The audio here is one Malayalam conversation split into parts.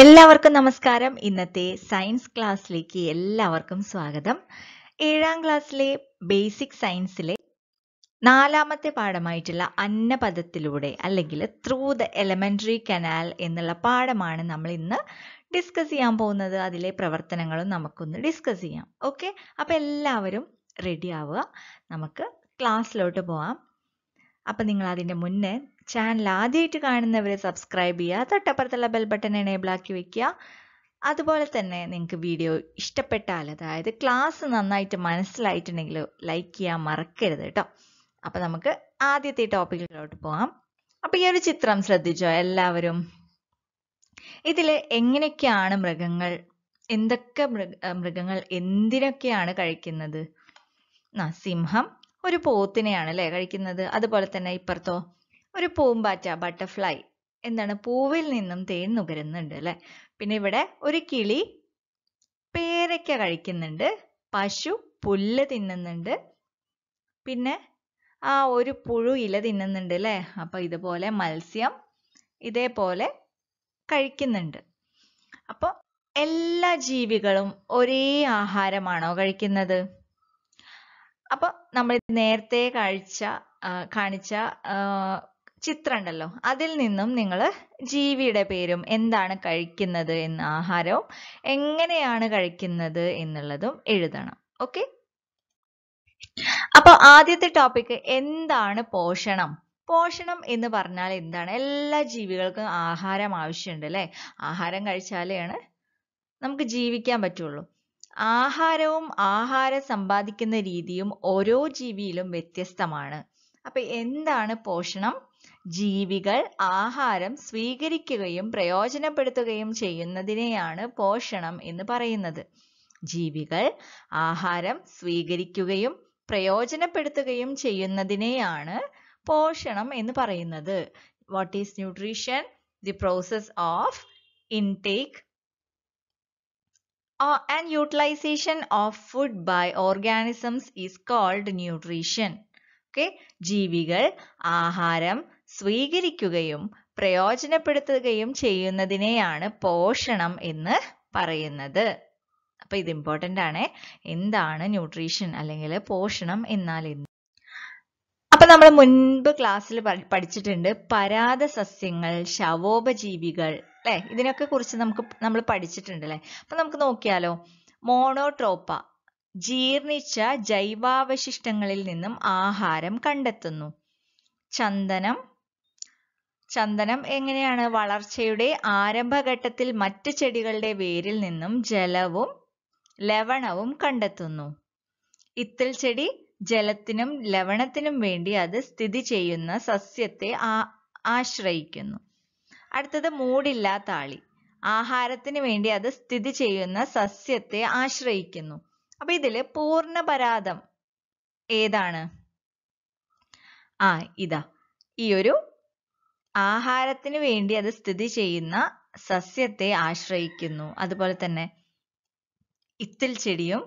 എല്ലാവർക്കും നമസ്കാരം ഇന്നത്തെ സയൻസ് ക്ലാസ്സിലേക്ക് എല്ലാവർക്കും സ്വാഗതം ഏഴാം ക്ലാസ്സിലെ ബേസിക് സയൻസിലെ നാലാമത്തെ പാഠമായിട്ടുള്ള അന്നപദത്തിലൂടെ അല്ലെങ്കിൽ ത്രൂ ദ എലമെന്ററി കനാൽ എന്നുള്ള പാഠമാണ് നമ്മൾ ഇന്ന് ഡിസ്കസ് ചെയ്യാൻ പോകുന്നത് അതിലെ പ്രവർത്തനങ്ങളും നമുക്കൊന്ന് ഡിസ്കസ് ചെയ്യാം ഓക്കെ അപ്പം എല്ലാവരും റെഡി ആവുക നമുക്ക് ക്ലാസ്സിലോട്ട് പോവാം അപ്പം നിങ്ങൾ അതിൻ്റെ മുന്നേ ചാനൽ ആദ്യമായിട്ട് കാണുന്നവർ സബ്സ്ക്രൈബ് ചെയ്യുക തൊട്ടപ്പുറത്തുള്ള ബെൽ ബട്ടൺ എനേബിൾ ആക്കി വെക്കുക അതുപോലെ തന്നെ നിങ്ങൾക്ക് വീഡിയോ ഇഷ്ടപ്പെട്ടാൽ അതായത് ക്ലാസ് നന്നായിട്ട് മനസ്സിലായിട്ടുണ്ടെങ്കിൽ ലൈക്ക് ചെയ്യാൻ മറക്കരുത് കേട്ടോ അപ്പോൾ നമുക്ക് ആദ്യത്തെ ടോപ്പിക്കിലോട്ട് പോകാം അപ്പോൾ ഈ ഒരു ചിത്രം ശ്രദ്ധിച്ചോ എല്ലാവരും ഇതിൽ എങ്ങനെയൊക്കെയാണ് മൃഗങ്ങൾ എന്തൊക്കെ മൃഗങ്ങൾ എന്തിനൊക്കെയാണ് കഴിക്കുന്നത് സിംഹം ഒരു പോത്തിനെയാണ് അല്ലേ കഴിക്കുന്നത് അതുപോലെ തന്നെ ഇപ്പുറത്തോ ഒരു പൂമ്പാറ്റ ബട്ടർഫ്ലൈ എന്താണ് പൂവിൽ നിന്നും തേൻ നുകരുന്നുണ്ട് അല്ലെ പിന്നെ ഇവിടെ ഒരു കിളി പേരയ്ക്ക കഴിക്കുന്നുണ്ട് പശു പുല്ല് തിന്നുന്നുണ്ട് പിന്നെ ആ ഒരു പുഴു ഇല തിന്നുന്നുണ്ട് അല്ലെ അപ്പോൾ ഇതുപോലെ മത്സ്യം ഇതേപോലെ കഴിക്കുന്നുണ്ട് അപ്പോൾ എല്ലാ ജീവികളും ഒരേ ആഹാരമാണോ കഴിക്കുന്നത് അപ്പോൾ നമ്മൾ നേരത്തെ കഴിച്ച കാണിച്ച ചിത്രം ഉണ്ടല്ലോ അതിൽ നിന്നും നിങ്ങൾ ജീവിയുടെ പേരും എന്താണ് കഴിക്കുന്നത് എന്ന ആഹാരവും എങ്ങനെയാണ് കഴിക്കുന്നത് എന്നുള്ളതും എഴുതണം ഓക്കെ അപ്പൊ ആദ്യത്തെ ടോപ്പിക് എന്താണ് പോഷണം പോഷണം എന്ന് പറഞ്ഞാൽ എന്താണ് എല്ലാ ജീവികൾക്കും ആഹാരം ആവശ്യമുണ്ട് അല്ലെ ആഹാരം ആണ് നമുക്ക് ജീവിക്കാൻ പറ്റുള്ളൂ ആഹാരവും ആഹാരം സമ്പാദിക്കുന്ന രീതിയും ഓരോ ജീവിയിലും വ്യത്യസ്തമാണ് അപ്പൊ എന്താണ് പോഷണം ജീവികൾ ആഹാരം സ്വീകരിക്കുകയും പ്രയോജനപ്പെടുത്തുകയും ചെയ്യുന്നതിനെയാണ് പോഷണം എന്ന് പറയുന്നത് ജീവികൾ ആഹാരം സ്വീകരിക്കുകയും പ്രയോജനപ്പെടുത്തുകയും ചെയ്യുന്നതിനെയാണ് പോഷണം എന്ന് പറയുന്നത് what is nutrition the process of intake and utilization of food by organisms is called nutrition okay ജീവികൾ ആഹാരം സ്വീകരിക്കുകയും പ്രയോജനപ്പെടുത്തുകയും ചെയ്യുന്നതിനെയാണ് പോഷണം എന്ന് പറയുന്നത് അപ്പൊ ഇത് ഇമ്പോർട്ടൻ്റ് ആണ് എന്താണ് ന്യൂട്രീഷൻ അല്ലെങ്കിൽ പോഷണം എന്നാൽ എന്ത് അപ്പൊ നമ്മൾ മുൻപ് ക്ലാസ്സിൽ പഠിച്ചിട്ടുണ്ട് പരാത സസ്യങ്ങൾ ശവോപജീവികൾ അല്ലെ ഇതിനൊക്കെ കുറിച്ച് നമുക്ക് നമ്മൾ പഠിച്ചിട്ടുണ്ട് അല്ലെ അപ്പൊ നമുക്ക് നോക്കിയാലോ മോണോട്രോപ്പ ജീർണിച്ച ജൈവാവശിഷ്ടങ്ങളിൽ നിന്നും ആഹാരം കണ്ടെത്തുന്നു ചന്ദനം ചന്ദനം എങ്ങനെയാണ് വളർച്ചയുടെ ആരംഭഘട്ടത്തിൽ മറ്റ് ചെടികളുടെ വേരിൽ നിന്നും ജലവും ലവണവും കണ്ടെത്തുന്നു ഇത്തൽ ചെടി ജലത്തിനും ലവണത്തിനും വേണ്ടി അത് സ്ഥിതി ചെയ്യുന്ന സസ്യത്തെ ആശ്രയിക്കുന്നു അടുത്തത് മൂടില്ലാത്ത ആളി ആഹാരത്തിന് വേണ്ടി അത് സ്ഥിതി ചെയ്യുന്ന സസ്യത്തെ ആശ്രയിക്കുന്നു അപ്പൊ ഇതില് പരാതം ഏതാണ് ആ ഇതാ ഈ ഒരു ആഹാരത്തിന് വേണ്ടി അത് സ്ഥിതി ചെയ്യുന്ന സസ്യത്തെ ആശ്രയിക്കുന്നു അതുപോലെ തന്നെ ഇത്തിൽ ചെടിയും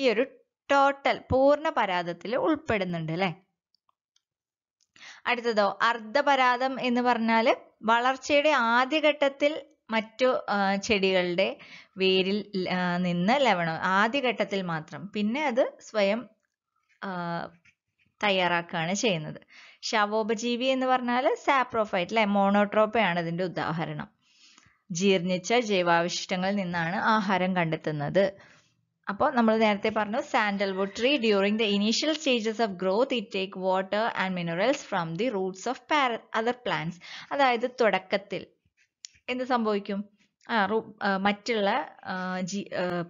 ഈ ഒരു ടോട്ടൽ പൂർണ്ണ പരാതത്തിൽ ഉൾപ്പെടുന്നുണ്ട് അല്ലെ അടുത്തതോ അർദ്ധപരാതം എന്ന് പറഞ്ഞാൽ വളർച്ചയുടെ ആദ്യഘട്ടത്തിൽ മറ്റു ചെടികളുടെ വേരിൽ നിന്ന് ലവണം ആദ്യഘട്ടത്തിൽ മാത്രം പിന്നെ അത് സ്വയം തയ്യാറാക്കുകയാണ് ചെയ്യുന്നത് ശവോപജീവി എന്ന് പറഞ്ഞാൽ സാപ്രോഫൈറ്റ് അല്ലെ ആണ് അതിന്റെ ഉദാഹരണം ജീർണിച്ച ജൈവാവശിഷ്ടങ്ങളിൽ നിന്നാണ് ആഹാരം കണ്ടെത്തുന്നത് അപ്പോൾ നമ്മൾ നേരത്തെ പറഞ്ഞു sandalwood tree during the initial stages of growth it take water and minerals from the roots of പാര അതർ പ്ലാന്റ്സ് അതായത് തുടക്കത്തിൽ എന്ത് സംഭവിക്കും മറ്റുള്ള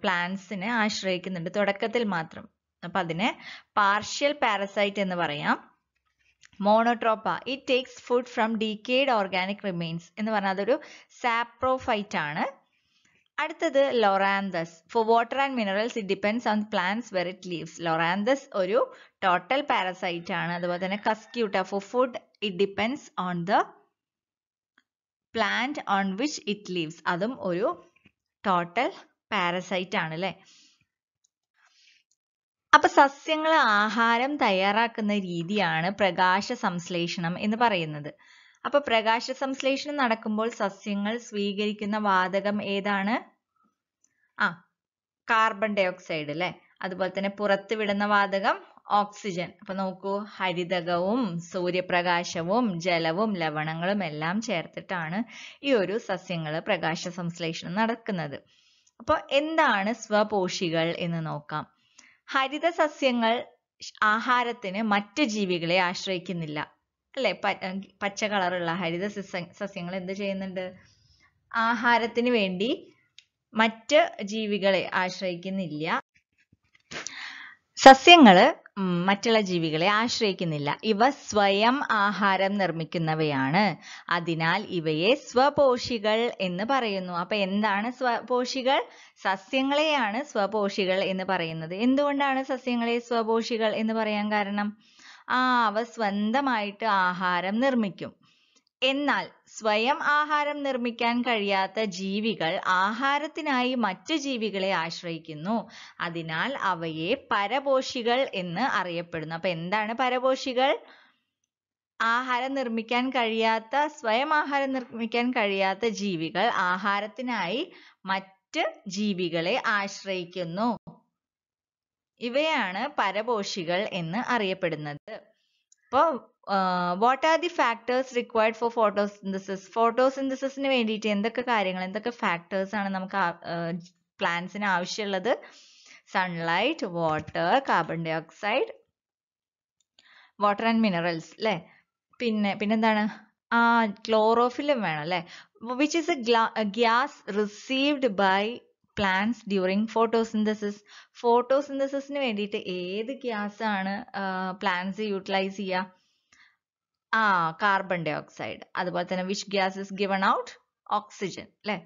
പ്ലാന്റ്സിനെ ആശ്രയിക്കുന്നുണ്ട് തുടക്കത്തിൽ മാത്രം അപ്പൊ അതിനെ പാർഷ്യൽ പാരസൈറ്റ് എന്ന് പറയാം Monotropa it takes food from decayed organic remains എന്ന് പറഞ്ഞാൽ അതൊരു സാപ്രോഫൈറ്റ് ആണ് അടുത്തത് Loranthus for water and minerals it depends on plants where it lives Loranthus ഒരു ടോട്ടൽ പാരസൈറ്റ് ആണ് അതുപോലെ തന്നെ Cuscuta for food it depends on the plant on which it lives അതും ഒരു ടോട്ടൽ പാരസൈറ്റ് ആണ് അല്ലേ അപ്പൊ സസ്യങ്ങൾ ആഹാരം തയ്യാറാക്കുന്ന രീതിയാണ് പ്രകാശ സംശ്ലേഷണം എന്ന് പറയുന്നത് അപ്പൊ പ്രകാശ സംശ്ലേഷണം നടക്കുമ്പോൾ സസ്യങ്ങൾ സ്വീകരിക്കുന്ന വാതകം ഏതാണ് ആ കാർബൺ ഓക്സൈഡ് അല്ലെ അതുപോലെ തന്നെ പുറത്തുവിടുന്ന വാതകം ഓക്സിജൻ അപ്പൊ നോക്കൂ ഹരിതകവും സൂര്യപ്രകാശവും ജലവും ലവണങ്ങളും എല്ലാം ചേർത്തിട്ടാണ് ഈ ഒരു സസ്യങ്ങൾ പ്രകാശ സംശ്ലേഷണം നടക്കുന്നത് അപ്പോൾ എന്താണ് സ്വപോഷികൾ എന്ന് നോക്കാം ഹരിത സസ്യങ്ങൾ ആഹാരത്തിന് മറ്റ് ജീവികളെ ആശ്രയിക്കുന്നില്ല അല്ലെ പച്ച കളറുള്ള ഹരിത സസ്യങ്ങൾ എന്ത് ചെയ്യുന്നുണ്ട് ആഹാരത്തിന് വേണ്ടി മറ്റ് ജീവികളെ ആശ്രയിക്കുന്നില്ല സസ്യങ്ങള് മറ്റുള്ള ജീവികളെ ആശ്രയിക്കുന്നില്ല ഇവ സ്വയം ആഹാരം നിർമ്മിക്കുന്നവയാണ് അതിനാൽ ഇവയെ സ്വപോഷികൾ എന്ന് പറയുന്നു അപ്പൊ എന്താണ് സ്വപോഷികൾ സസ്യങ്ങളെയാണ് സ്വപോഷികൾ എന്ന് പറയുന്നത് എന്തുകൊണ്ടാണ് സസ്യങ്ങളെ സ്വപോഷികൾ എന്ന് പറയാൻ കാരണം ആ അവ സ്വന്തമായിട്ട് ആഹാരം നിർമ്മിക്കും എന്നാൽ സ്വയം ആഹാരം നിർമ്മിക്കാൻ കഴിയാത്ത ജീവികൾ ആഹാരത്തിനായി മറ്റ് ജീവികളെ ആശ്രയിക്കുന്നു അതിനാൽ അവയെ പരപോഷികൾ എന്ന് അറിയപ്പെടുന്നു അപ്പൊ എന്താണ് പരപോഷികൾ ആഹാരം നിർമ്മിക്കാൻ കഴിയാത്ത സ്വയം ആഹാരം നിർമ്മിക്കാൻ കഴിയാത്ത ജീവികൾ ആഹാരത്തിനായി മറ്റ് ജീവികളെ ആശ്രയിക്കുന്നു ഇവയാണ് പരപോഷികൾ എന്ന് അറിയപ്പെടുന്നത് അപ്പോൾ what are the factors required for photosynthesis ഫോട്ടോസിന്തസിസിന് വേണ്ടിയിട്ട് എന്തൊക്കെ കാര്യങ്ങൾ എന്തൊക്കെ ഫാക്ടേഴ്സ് ആണ് നമുക്ക് പ്ലാന്റ്സിന് ആവശ്യമുള്ളത് sunlight water carbon dioxide water and minerals അല്ലേ പിന്നെ പിന്നെന്താണ് ആ ക്ലോറോഫിലും വേണം അല്ലേ which is a gas received by plants during photosynthesis ഫോട്ടോസിന്തസിസിന് വേണ്ടിയിട്ട് ഏത് ഗ്യാസാണ് പ്ലാന്റ്സ് യൂട്ടിലൈസ് ചെയ്യുക ആ കാർബൺ ഡൈ ഓക്സൈഡ് അതുപോലെ തന്നെ which gases given out oxygen അല്ലെ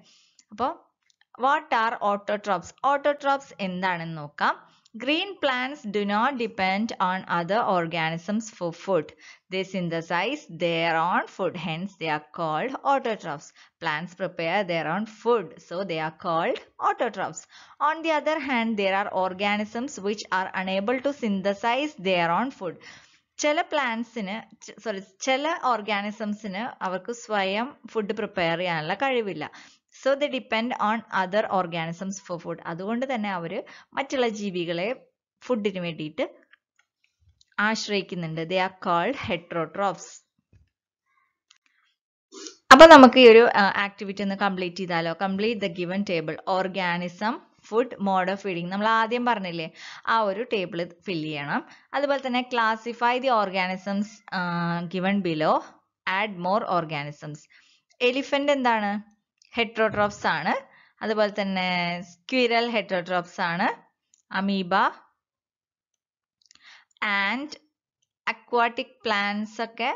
അപ്പോൾ വാട്ട് ആർ ഓട്ടോട്രോപ്സ് ഓട്ടോട്രോപ്സ് എന്താണെന്ന് നോക്കാം green plants do not depend on other organisms for food they synthesize their own food hence they are called autotrophs plants prepare their own food so they are called autotrophs on the other hand there are organisms which are unable to synthesize their own food ചില പ്ലാന്റ്സിന് സോറി ചില ഓർഗാനിസംസിന് അവർക്ക് സ്വയം ഫുഡ് പ്രിപ്പയർ ചെയ്യാനുള്ള കഴിവില്ല so they depend on other organisms for food അതുകൊണ്ട് തന്നെ അവർ മറ്റുള്ള ജീവികളെ ഫുഡിന് വേണ്ടിയിട്ട് ആശ്രയിക്കുന്നുണ്ട് ദേ ആർ കോൾഡ് ഹെട്രോട്രോഫ്സ് അപ്പോൾ നമുക്ക് ഈ ഒരു ആക്ടിവിറ്റി ഒന്ന് കംപ്ലീറ്റ് ചെയ്താലോ complete the given table organism food mode of feeding നമ്മൾ ആദ്യം പറഞ്ഞില്ലേ ആ ഒരു ടേബിൾ ഫിൽ ചെയ്യണം അതുപോലെ തന്നെ classify the organisms given below add more organisms elephant എന്താണ് ഹെട്രോട്രോപ്സ് ആണ് അതുപോലെ തന്നെ സ്ക്വിരൽ ഹെട്രോട്രോപ്സ് ആണ് അമീബ ആൻഡ് അക്വാട്ടിക് പ്ലാന്റ്സ് ഒക്കെ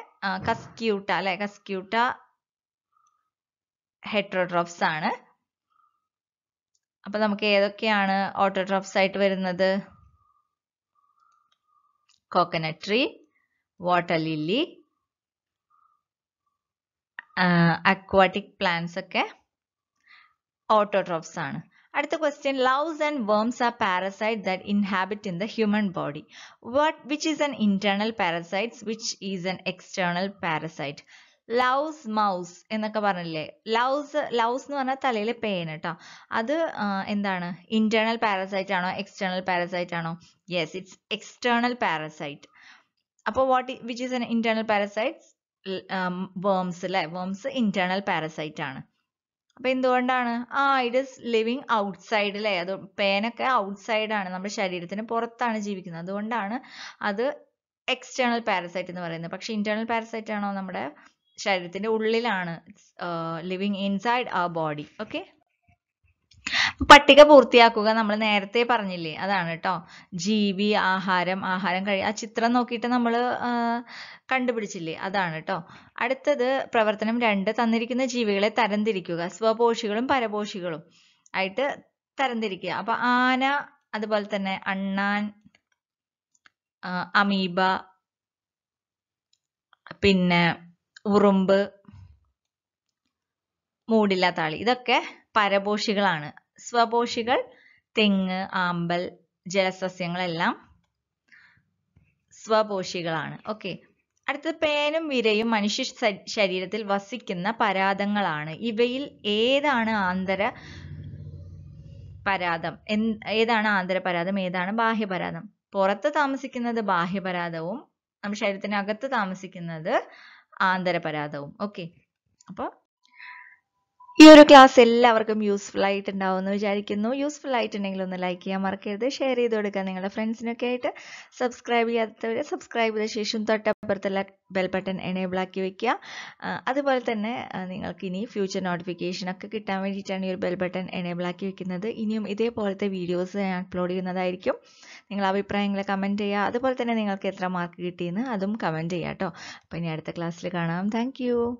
കസ്ക്യൂട്ട അല്ലെ കസ്ക്യൂട്ട ഹെട്രോട്രോപ്സ് ആണ് അപ്പം നമുക്ക് ഏതൊക്കെയാണ് ഓട്ടോട്രോപ്സ് ആയിട്ട് വരുന്നത് coconut tree water lily aquatic plants ഒക്കെ ഓട്ടോട്രോപ്സ് ആണ് അടുത്ത question lice and worms are parasite that inhabit in the human body what which is an internal parasites which is an external parasite Laos mouse എന്നൊക്കെ പറഞ്ഞില്ലേ ലൗസ് ലൗസ് എന്ന് പറഞ്ഞാൽ തലയിലെ പേൻ കേട്ടോ അത് എന്താണ് ഇന്റേണൽ പാരസൈറ്റ് ആണോ എക്സ്റ്റേണൽ പാരസൈറ്റ് ആണോ യെസ് ഇറ്റ്സ് എക്സ്റ്റേണൽ പാരസൈറ്റ് അപ്പോൾ what which is an internal parasite worms അല്ലെ വേംസ് ഇന്റേണൽ പാരസൈറ്റ് ആണ് അപ്പൊ എന്തുകൊണ്ടാണ് ആ ഇറ്റ് ഇസ് ലിവിങ് ഔട്ട്സൈഡ് അല്ലേ അത് പേനൊക്കെ ഔട്ട്സൈഡ് ആണ് നമ്മുടെ ശരീരത്തിന് പുറത്താണ് ജീവിക്കുന്നത് അതുകൊണ്ടാണ് അത് എക്സ്റ്റേണൽ പാരസൈറ്റ് എന്ന് പറയുന്നത് പക്ഷെ ഇന്റേണൽ പാരസൈറ്റ് ആണോ നമ്മുടെ ശരീരത്തിന്റെ ഉള്ളിലാണ് living inside a body okay പട്ടിക പൂർത്തിയാക്കുക നമ്മൾ നേരത്തെ പറഞ്ഞില്ലേ അതാണ് കേട്ടോ ജീവി ആഹാരം ആഹാരം കഴി ആ ചിത്രം നോക്കിയിട്ട് നമ്മൾ കണ്ടുപിടിച്ചില്ലേ അതാണ് കേട്ടോ അടുത്തത് പ്രവർത്തനം രണ്ട് തന്നിരിക്കുന്ന ജീവികളെ തരംതിരിക്കുക സ്വപോഷികളും പരപോഷികളും ആയിട്ട് തരംതിരിക്കുക അപ്പൊ ആന അതുപോലെ തന്നെ അണ്ണാൻ അമീബ പിന്നെ ഉറുമ്പ് മൂടില്ല താളി ഇതൊക്കെ പരപോഷികളാണ് സ്വപോഷികൾ തെങ്ങ് ആമ്പൽ ജലസസ്യങ്ങളെല്ലാം സ്വപോഷികളാണ് ഓക്കെ അടുത്തത് പേനും വിരയും മനുഷ്യ ശരീരത്തിൽ വസിക്കുന്ന പരാതങ്ങളാണ് ഇവയിൽ ഏതാണ് ആന്തര പരാതം ഏതാണ് ആന്തരപരാതം ഏതാണ് ബാഹ്യപരാതം പുറത്ത് താമസിക്കുന്നത് ബാഹ്യപരാതവും നമ്മുടെ ശരീരത്തിനകത്ത് താമസിക്കുന്നത് ആന്തരപരാദവും ഓക്കേ അപ്പൊ ഈ ഒരു ക്ലാസ് എല്ലാവർക്കും യൂസ്ഫുൾ ആയിട്ടുണ്ടാവും എന്ന് വിചാരിക്കുന്നു യൂസ്ഫുൾ ആയിട്ടുണ്ടെങ്കിൽ ഒന്ന് ലൈക്ക് ചെയ്യാൻ മറക്കരുത് ഷെയർ ചെയ്ത് കൊടുക്കുക നിങ്ങളുടെ ഫ്രണ്ട്സിനൊക്കെ ആയിട്ട് സബ്സ്ക്രൈബ് ചെയ്യാത്തവരെ സബ്സ്ക്രൈബ് ചെയ്ത ശേഷം തൊട്ടപ്പുറത്തുള്ള ബെൽ ബട്ടൺ എനേബിൾ ആക്കി വെക്കുക അതുപോലെ തന്നെ നിങ്ങൾക്ക് ഇനി ഫ്യൂച്ചർ നോട്ടിഫിക്കേഷൻ ഒക്കെ കിട്ടാൻ വേണ്ടിയിട്ടാണ് ഈ ഒരു ബെൽ ബട്ടൺ എനേബിൾ ആക്കി വെക്കുന്നത് ഇനിയും ഇതേപോലത്തെ വീഡിയോസ് ഞാൻ അപ്ലോഡ് ചെയ്യുന്നതായിരിക്കും നിങ്ങൾ അഭിപ്രായങ്ങൾ കമൻറ്റ് ചെയ്യുക അതുപോലെ തന്നെ നിങ്ങൾക്ക് എത്ര മാർക്ക് കിട്ടിയെന്ന് അതും കമൻറ്റ് ചെയ്യാം കേട്ടോ അപ്പോൾ ഇനി അടുത്ത ക്ലാസ്സിൽ കാണാം താങ്ക്